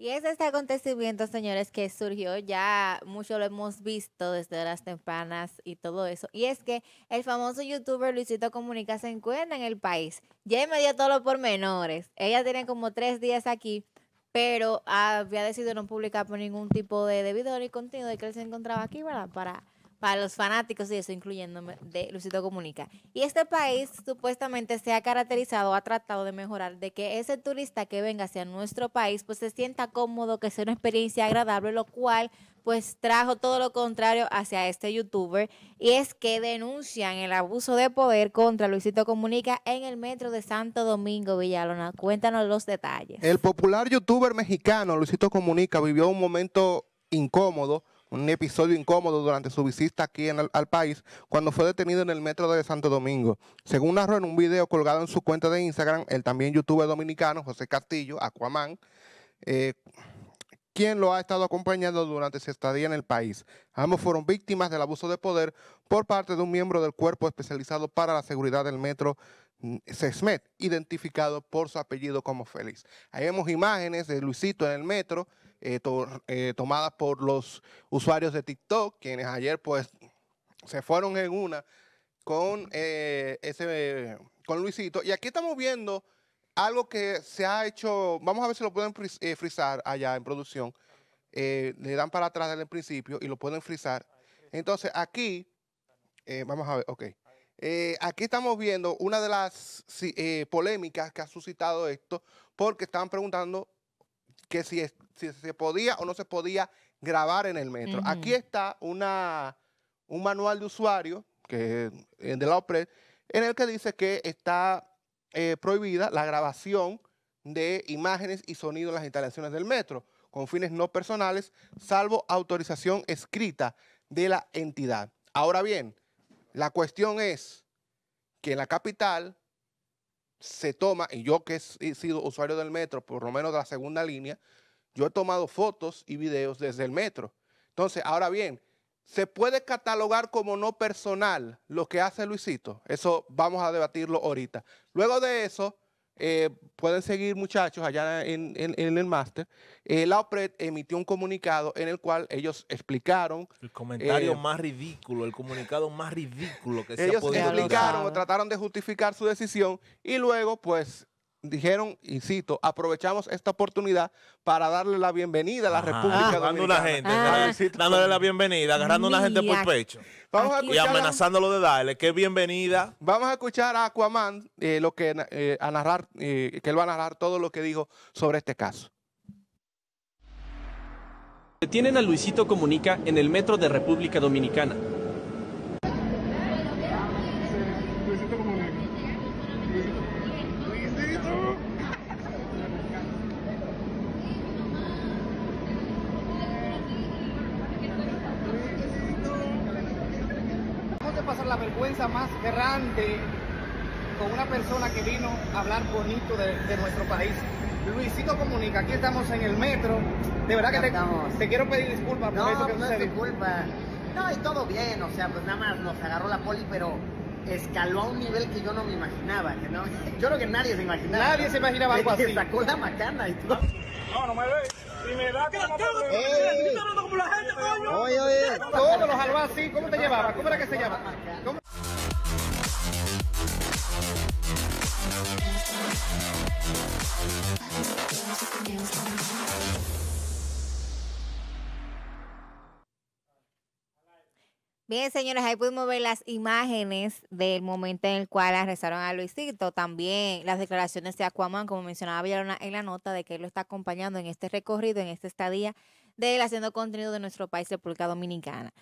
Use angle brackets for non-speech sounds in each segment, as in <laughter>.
Y es este acontecimiento, señores, que surgió, ya mucho lo hemos visto desde las tempanas y todo eso. Y es que el famoso youtuber Luisito Comunica se encuentra en el país. Ya me dio todos los pormenores. Ella tiene como tres días aquí, pero había decidido no publicar por ningún tipo de debido y contenido de que él se encontraba aquí, ¿verdad? Para para los fanáticos y eso, incluyéndome de Luisito Comunica. Y este país supuestamente se ha caracterizado, ha tratado de mejorar, de que ese turista que venga hacia nuestro país, pues se sienta cómodo, que sea una experiencia agradable, lo cual pues trajo todo lo contrario hacia este youtuber y es que denuncian el abuso de poder contra Luisito Comunica en el metro de Santo Domingo, Villalona. Cuéntanos los detalles. El popular youtuber mexicano Luisito Comunica vivió un momento incómodo un episodio incómodo durante su visita aquí al país cuando fue detenido en el metro de Santo Domingo. Según narró en un video colgado en su cuenta de Instagram, el también youtuber dominicano José Castillo, Aquaman, eh, quien lo ha estado acompañando durante su estadía en el país. Ambos fueron víctimas del abuso de poder por parte de un miembro del cuerpo especializado para la seguridad del metro Sesmet, identificado por su apellido como Félix. Ahí vemos imágenes de Luisito en el metro, eh, eh, tomadas por los usuarios de TikTok, quienes ayer pues se fueron en una con, eh, ese, con Luisito. Y aquí estamos viendo algo que se ha hecho, vamos a ver si lo pueden frizar allá en producción. le dan para atrás en el principio y lo pueden frisar. Entonces aquí, vamos a ver, ok. Eh, aquí estamos viendo una de las eh, polémicas que ha suscitado esto, porque estaban preguntando que si, se podía o no se podía grabar en el metro. Aquí está un manual de usuario que, eh, de la OPRED en el que dice que está prohibida la grabación de imágenes y sonido en las instalaciones del metro con fines no personales, salvo autorización escrita de la entidad. Ahora bien, la cuestión es que en la capital se toma, y yo que he sido usuario del metro, por lo menos de la segunda línea, yo he tomado fotos y videos desde el metro. Entonces, ahora bien, ¿se puede catalogar como no personal lo que hace Luisito? Eso vamos a debatirlo ahorita. Luego de eso, eh, pueden seguir muchachos allá en, el máster, eh, la OPRED emitió un comunicado en el cual ellos explicaron... El comentario eh, más ridículo, el comunicado más ridículo que se ellos podido explicaron trataron de justificar su decisión y luego pues dijeron, y cito, aprovechamos esta oportunidad para darle la bienvenida a la ah. República Dominicana. Gente, ah. dándole la bienvenida, agarrando una gente por pecho. y amenazándolo de darle, qué bienvenida. Vamos a escuchar a Aquaman eh, lo que, eh, a narrar, eh, que él va a narrar todo lo que dijo sobre este caso. Tienen a Luisito Comunica en el metro de República Dominicana. más grande con una persona que vino a hablar bonito de, nuestro país. Luisito Comunica, aquí estamos en el metro. De verdad que te, te, quiero pedir disculpas por no, eso que pues, no Es No, todo bien, o sea, pues nada más nos agarró la poli, pero escaló a un nivel que yo no me imaginaba. Que no, <laughs> yo creo que nadie se imaginaba. Nadie se imaginaba algo así. sacó la macana y todo. No, no me ve. y me da, como la gente, Oye, oye, Todo lo ¿Cómo te llevaba? ¿Cómo era que se llama? Bien, señores, ahí pudimos ver las imágenes del momento en el cual rezaron a Luisito. También las declaraciones de Aquaman, como mencionaba Villarona en la nota, de que él lo está acompañando en este recorrido, en esta estadía de él haciendo contenido de nuestro país, República Dominicana.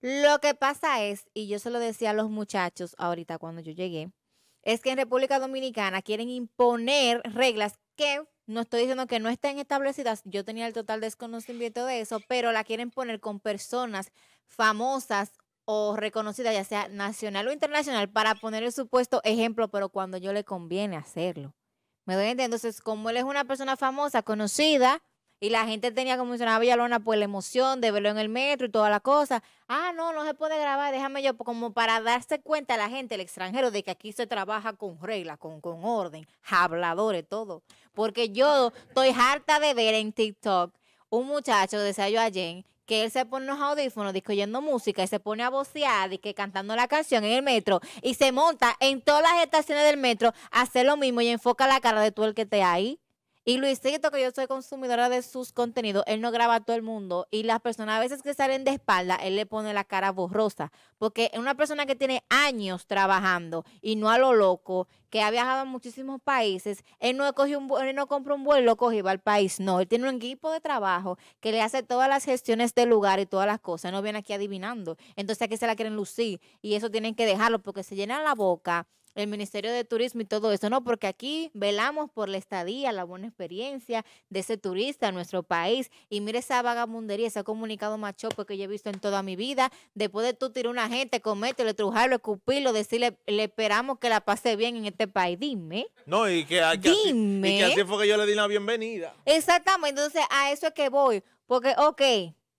Lo que pasa es, y yo se lo decía a los muchachos ahorita cuando yo llegué, es que en República Dominicana quieren imponer reglas que no estoy diciendo que no estén establecidas, yo tenía el total desconocimiento de eso, pero la quieren poner con personas famosas o reconocidas, ya sea nacional o internacional, para poner el supuesto ejemplo, pero cuando yo le conviene hacerlo. ¿Me doy a Entonces, como él es una persona famosa, conocida, y la gente tenía, como mencionaba Villalona, pues la emoción de verlo en el metro y todas las cosas. Ah, no, no se puede grabar, déjame yo, como para darse cuenta a la gente, el extranjero, de que aquí se trabaja con reglas, con, con orden, habladores, todo. Porque yo estoy harta de ver en TikTok un muchacho, decía yo Jen, que él se pone los audífonos, discoyendo música, y se pone a vocear, y que cantando la canción en el metro, y se monta en todas las estaciones del metro, hace lo mismo y enfoca la cara de todo el que esté ahí. Y Luisito, que yo soy consumidora de sus contenidos, él no graba a todo el mundo. Y las personas a veces que salen de espalda, él le pone la cara borrosa. Porque es una persona que tiene años trabajando y no a lo loco, que ha viajado a muchísimos países, él no, coge un, no compra un vuelo, coge y va al país. No, él tiene un equipo de trabajo que le hace todas las gestiones del lugar y todas las cosas. No viene aquí adivinando. Entonces aquí se la quieren lucir. Y eso tienen que dejarlo porque se llena la boca el Ministerio de Turismo y todo eso, no, porque aquí velamos por la estadía, la buena experiencia de ese turista en nuestro país. Y mire esa vagabundería, ese comunicado machopo pues, que yo he visto en toda mi vida. Después de tú tirar una gente, comértelo, trujarlo, escupirlo, decirle, le esperamos que la pase bien en este país. Dime. No, y que, ah, y así fue que yo le di la bienvenida. Exactamente, entonces a eso es que voy. Porque, ok,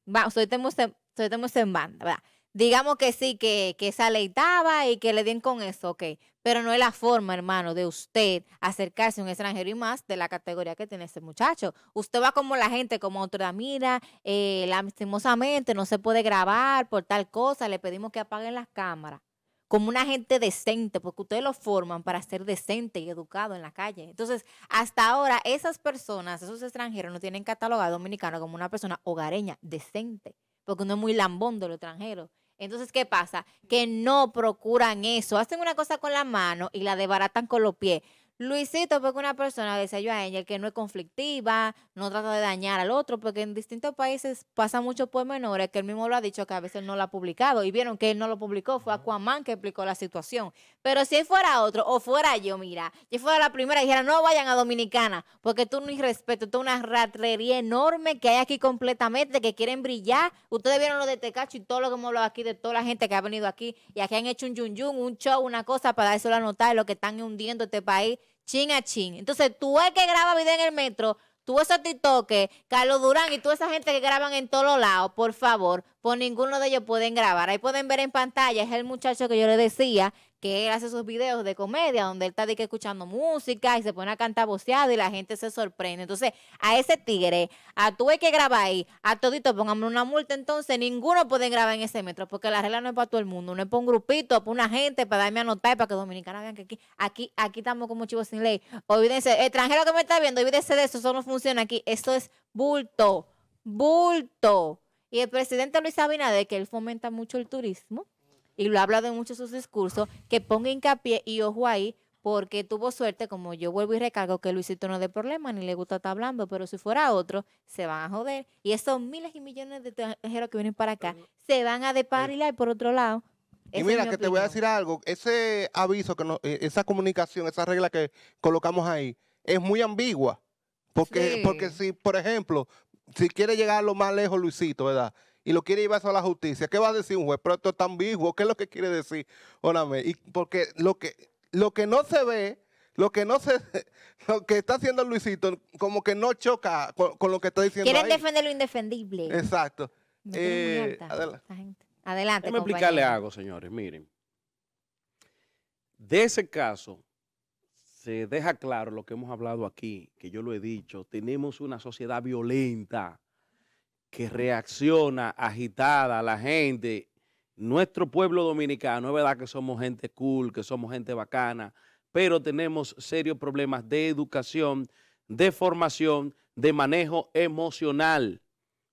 vamos, soy, tenemos soy en banda, ¿verdad? digamos que sí, que, que se aleitaba y que le den con eso, ok. Pero no es la forma, hermano, de usted acercarse a un extranjero y más de la categoría que tiene ese muchacho. Usted va como la gente, como otra, mira, eh, lastimosamente no se puede grabar por tal cosa, le pedimos que apaguen las cámaras. Como una gente decente, porque ustedes lo forman para ser decente y educado en la calle. Entonces, hasta ahora, esas personas, esos extranjeros, no tienen catalogado dominicano como una persona hogareña, decente, porque uno es muy lambón de los extranjeros entonces, ¿qué pasa? Que no procuran eso. Hacen una cosa con la mano y la desbaratan con los pies. Luisito, porque una persona, decía yo a ella, que no es conflictiva, no trata de dañar al otro, porque en distintos países pasa mucho por menores, que él mismo lo ha dicho que a veces no lo ha publicado y vieron que él no lo publicó, fue a Aquaman que explicó la situación. Pero si él fuera otro o fuera yo, mira, yo fuera la primera y dijera, no vayan a Dominicana, porque tú no irrespeto, tú una ratrería enorme que hay aquí completamente, que quieren brillar. Ustedes vieron lo de Tecacho y todo lo que hemos hablado aquí de toda la gente que ha venido aquí y aquí han hecho un yun, yun un show, una cosa para eso la nota de lo que están hundiendo este país chin a chin. Entonces, tú el que graba video en el metro, tú esos toque. Carlos Durán y toda esa gente que graban en todos lados, por favor, por ninguno de ellos pueden grabar. Ahí pueden ver en pantalla, es el muchacho que yo le decía que él hace sus videos de comedia, donde él está de que escuchando música y se pone a cantar boceado y la gente se sorprende. Entonces, a ese tigre, a tú hay que grabar ahí, a todito pongamos una multa, entonces ninguno puede grabar en ese metro, porque la regla no es para todo el mundo, no es para un grupito, para una gente, para darme a anotar, para que dominicanos vean que aquí, aquí, aquí estamos como chivos sin ley. Olvídense, extranjero que me está viendo, olvídense de eso, eso no funciona aquí, Eso es bulto, bulto. Y el presidente Luis Abinader, que él fomenta mucho el turismo, y lo ha hablado en muchos de sus discursos, que ponga hincapié y ojo ahí, porque tuvo suerte, como yo vuelvo y recargo, que Luisito no de problema, ni le gusta estar hablando, pero si fuera otro, se van a joder. Y esos miles y millones de extranjeros que vienen para acá, se van a eh. y por otro lado. Y mira, que te voy a decir algo, ese aviso, que no, e, esa comunicación, esa regla que colocamos ahí, es muy ambigua. Porque, porque si, por ejemplo, si quiere llegar lo más lejos Luisito, ¿verdad? y lo quiere llevar a la justicia, ¿qué va a decir un juez? Pero esto es tan vivo, ¿qué es lo que quiere decir? y porque lo que, lo que no se ve, lo que no se, <laughs> lo que está haciendo Luisito, como que no choca con, lo que está diciendo. Quieren defender lo indefendible. Exacto. Eh, adelante. Adelante. Déjame explicarle algo, señores. Miren. De ese caso, se deja claro lo que hemos hablado aquí, que yo lo he dicho. Tenemos una sociedad violenta que reacciona agitada la gente. Nuestro pueblo dominicano, es verdad que somos gente cool, que somos gente bacana, pero tenemos serios problemas de educación, de formación, de manejo emocional.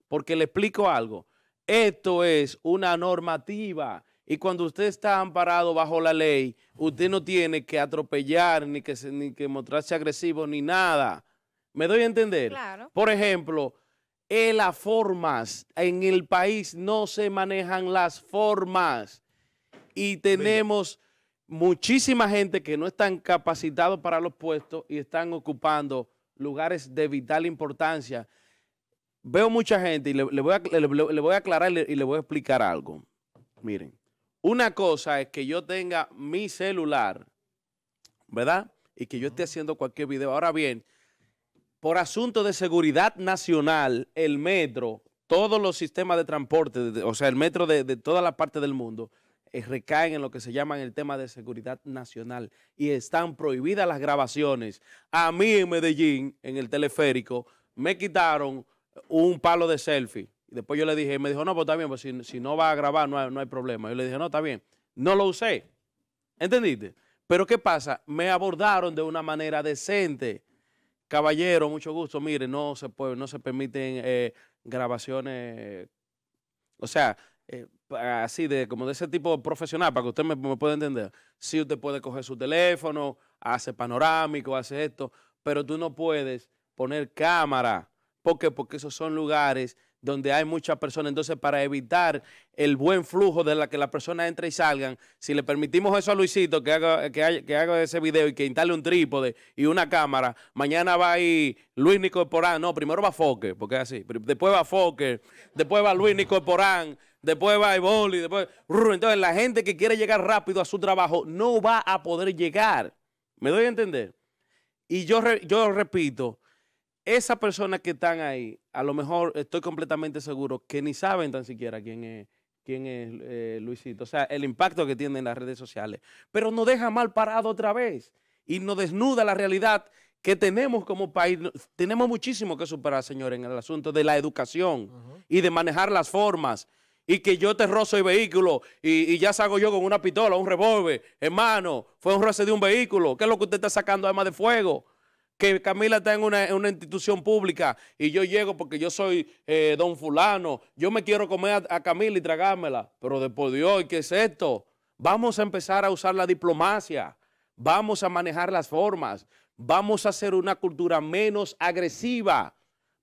Porque le explico algo, esto es una normativa y cuando usted está amparado bajo la ley, usted no tiene que atropellar, ni que, ni que mostrarse agresivo, ni nada. ¿Me doy a entender? Por ejemplo, en eh, las formas. En el país no se manejan las formas. Y tenemos muchísima gente que no están capacitados para los puestos y están ocupando lugares de vital importancia. Veo mucha gente y le, voy, a, aclarar y, y le voy a explicar algo. Miren, una cosa es que yo tenga mi celular, ¿verdad? Y que yo esté haciendo cualquier video. Ahora bien, por asunto de seguridad nacional, el metro, todos los sistemas de transporte, o sea, el metro de, toda la parte del mundo, eh, recaen en lo que se llama el tema de seguridad nacional y están prohibidas las grabaciones. A mí en Medellín, en el teleférico, me quitaron un palo de selfie. Y después yo le dije, me dijo, no, pues está bien, pues si, no va a grabar no no hay problema. Yo le dije, no, está bien. No lo usé. ¿Entendiste? Pero ¿qué pasa? Me abordaron de una manera decente Caballero, mucho gusto. Mire, no se puede, no se permiten eh, grabaciones, o sea, eh, así de como de ese tipo profesional, para que usted me, pueda entender. Sí, usted puede coger su teléfono, hace panorámico, hace esto, pero tú no puedes poner cámara. ¿Por qué? Porque esos son lugares donde hay muchas personas. Entonces, para evitar el buen flujo de la que las personas entren y salgan, si le permitimos eso a Luisito, que haga, que, haga ese video y que instale un trípode y una cámara, mañana va ahí Luis Nicorporán, no, primero va Fokker, porque es así, después va Fokker, después va Luis Nicorporán, después va y después... Entonces, la gente que quiere llegar rápido a su trabajo no va a poder llegar. ¿Me doy a entender? Y yo, yo repito, esas personas que están ahí, a lo mejor estoy completamente seguro que ni saben tan siquiera quién es, quién es eh, Luisito. O sea, el impacto que tiene en las redes sociales. Pero nos deja mal parado otra vez y nos desnuda la realidad que tenemos como país. Tenemos muchísimo que superar, señores, en el asunto de la educación y de manejar las formas. Y que yo te rozo el vehículo y, ya salgo yo con una pistola, un revólver. Hermano, fue un roce de un vehículo. ¿Qué es lo que usted está sacando, además de fuego? que Camila está en una, institución pública y yo llego porque yo soy eh, don fulano, yo me quiero comer a, Camila y tragármela, pero después de hoy, ¿qué es esto? Vamos a empezar a usar la diplomacia, vamos a manejar las formas, vamos a hacer una cultura menos agresiva,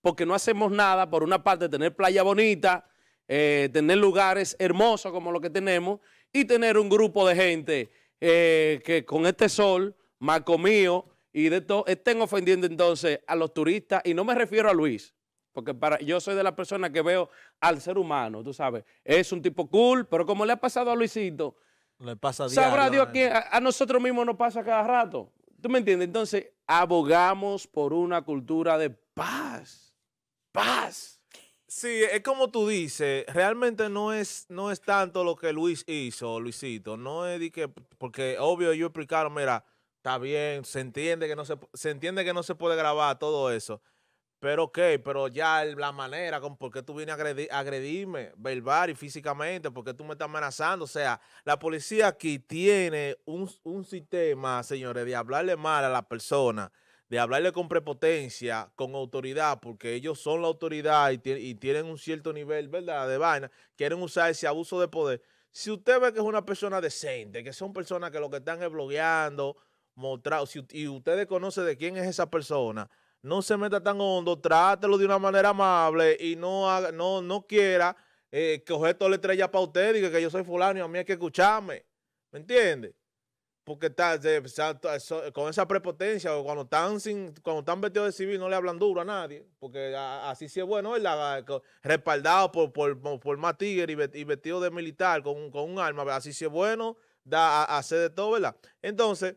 porque no hacemos nada, por una parte, tener playa bonita, eh, tener lugares hermosos como lo que tenemos y tener un grupo de gente eh, que con este sol, macomío, y de esto estén ofendiendo entonces a los turistas, y no me refiero a Luis, porque para, yo soy de la persona que veo al ser humano, tú sabes, es un tipo cool, pero como le ha pasado a Luisito, le pasa diario, sabrá Dios eh. que a, nosotros mismos nos pasa cada rato. ¿Tú me entiendes? Entonces, abogamos por una cultura de paz. Paz. Sí, es como tú dices, realmente no es, no es tanto lo que Luis hizo, Luisito, no es de que, porque obvio yo explicaron, mira, está bien, se entiende que no se, entiende que no se puede grabar todo eso. Pero ok, pero ya la manera, con por qué tú vienes a agredirme verbal y físicamente, por qué tú me estás amenazando. O sea, la policía aquí tiene un, sistema, señores, de hablarle mal a la persona, de hablarle con prepotencia, con autoridad, porque ellos son la autoridad y, y tienen un cierto nivel, ¿verdad?, de vaina. Quieren usar ese abuso de poder. Si usted ve que es una persona decente, que son personas que lo que están es blogueando, mostrado. Si y ustedes conocen de quién es esa persona, no se meta tan hondo, trátelo de una manera amable y no, no, no quiera eh, que coger toda la estrella para usted y que, yo soy fulano y a mí hay que escucharme. ¿Me entiende? Porque está, con esa prepotencia, cuando están sin, cuando están vestidos de civil no le hablan duro a nadie, porque así sí es bueno, ah, respaldado por, por, por más tigre y vestido de militar con, un arma, así sí es bueno, da, hace de todo, ¿verdad? Entonces,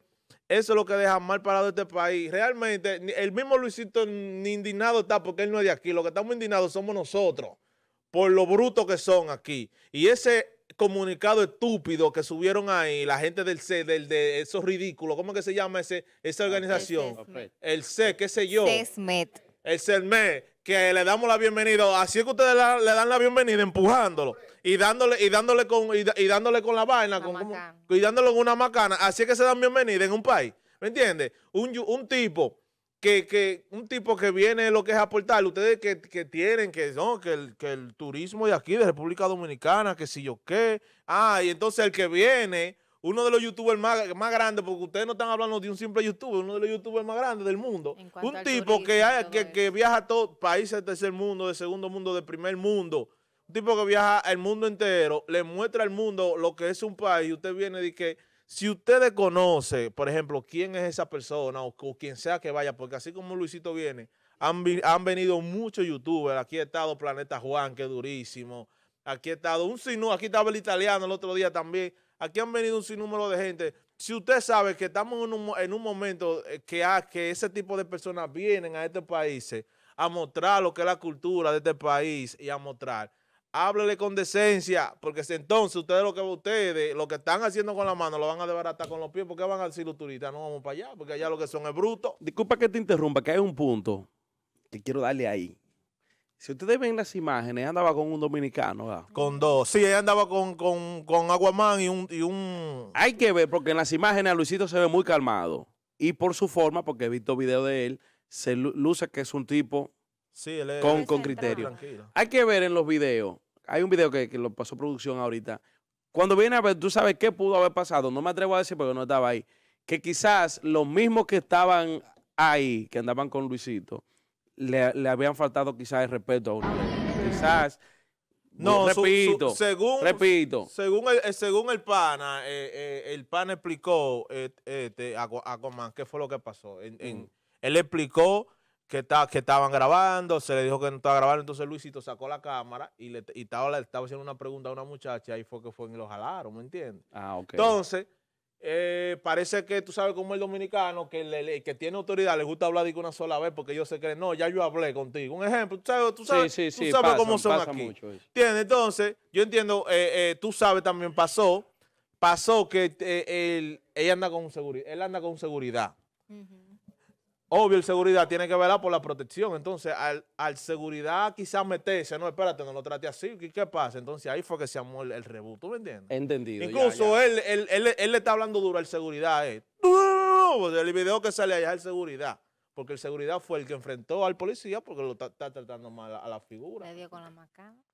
eso es lo que deja mal parado este país. Realmente, el mismo Luisito ni indignado está porque él no es de aquí. Lo que estamos indignados somos nosotros por lo bruto que son aquí. Y ese comunicado estúpido que subieron ahí, la gente del C, de esos ridículos, ¿cómo que se llama ese, esa organización? El, C, qué sé yo. CESMET. El CEDMED que le damos la bienvenida. Así es que ustedes le dan la bienvenida empujándolo y dándole y dándole con y, dándole con la vaina, como, y dándole con una macana. Así es que se dan bienvenida en un país. ¿Me entiendes? Un, tipo que, que un tipo que viene lo que es aportar, ustedes que, tienen, que que el, que el turismo de aquí, de República Dominicana, que si yo qué, ah, y entonces el que viene uno de los youtubers más, más grandes, porque ustedes no están hablando de un simple youtuber, uno de los youtubers más grandes del mundo. Un tipo que, que, viaja a todos países del tercer mundo, de segundo mundo, del primer mundo. Un tipo que viaja al mundo entero, le muestra al mundo lo que es un país. Y usted viene y que, si usted conoce, por ejemplo, quién es esa persona o, quien sea que vaya, porque así como Luisito viene, han, venido muchos youtubers. Aquí ha estado Planeta Juan, que durísimo. Aquí ha estado un sino, aquí estaba el italiano el otro día también. Aquí han venido un sinnúmero de gente. Si usted sabe que estamos en un, momento eh, que, a, que ese tipo de personas vienen a este país eh, a mostrar lo que es la cultura de este país y a mostrar, háblele con decencia, porque si entonces ustedes lo que ustedes, lo que están haciendo con la mano, lo van a desbaratar con los pies, porque van a decir los turistas, no vamos para allá, porque allá lo que son es bruto. Disculpa que te interrumpa, que hay un punto que quiero darle ahí si ustedes ven las imágenes, andaba con un dominicano, Con dos. Sí, ella andaba con, con, Aguaman y un, un... Hay que ver, porque en las imágenes Luisito se ve muy calmado. Y por su forma, porque he visto videos de él, se luce que es un tipo con, con criterio. Hay que ver en los videos. Hay un video que, que lo pasó producción ahorita. Cuando viene a ver, tú sabes qué pudo haber pasado. No me atrevo a decir porque no estaba ahí. Que quizás los mismos que estaban ahí, que andaban con Luisito, le, habían faltado quizás el respeto a uno, Quizás. No, repito. según, repito. Según el, eh, según el pana, eh, eh, el pana explicó este, a, a Comán qué fue lo que pasó. En, mm. él explicó que, está que estaban grabando, se le dijo que no estaba grabando, entonces Luisito sacó la cámara y le y estaba, estaba haciendo una pregunta a una muchacha y fue que fue y lo jalaron, ¿me entiendes? Ah, ok. Entonces eh, parece que tú sabes como el dominicano que, le, que tiene autoridad le gusta hablar de una sola vez porque ellos se creen, no, ya yo hablé contigo. Un ejemplo, tú sabes, tú sabes, tú sabes cómo son aquí. Entonces, yo entiendo, eh, eh, tú sabes, también pasó, pasó que él, ella anda con seguridad, él anda con seguridad. Obvio, el seguridad tiene que velar por la protección. Entonces, al, seguridad quizás meterse, no, espérate, no lo trate así, ¿qué, pasa? Entonces, ahí fue que se amó el, el me entiendes? Entendido. Incluso Él, él, él, él, le está hablando duro al seguridad. Eh. El video que sale allá es el seguridad. Porque el seguridad fue el que enfrentó al policía porque lo está, tratando mal a, la figura. Le dio con la macana.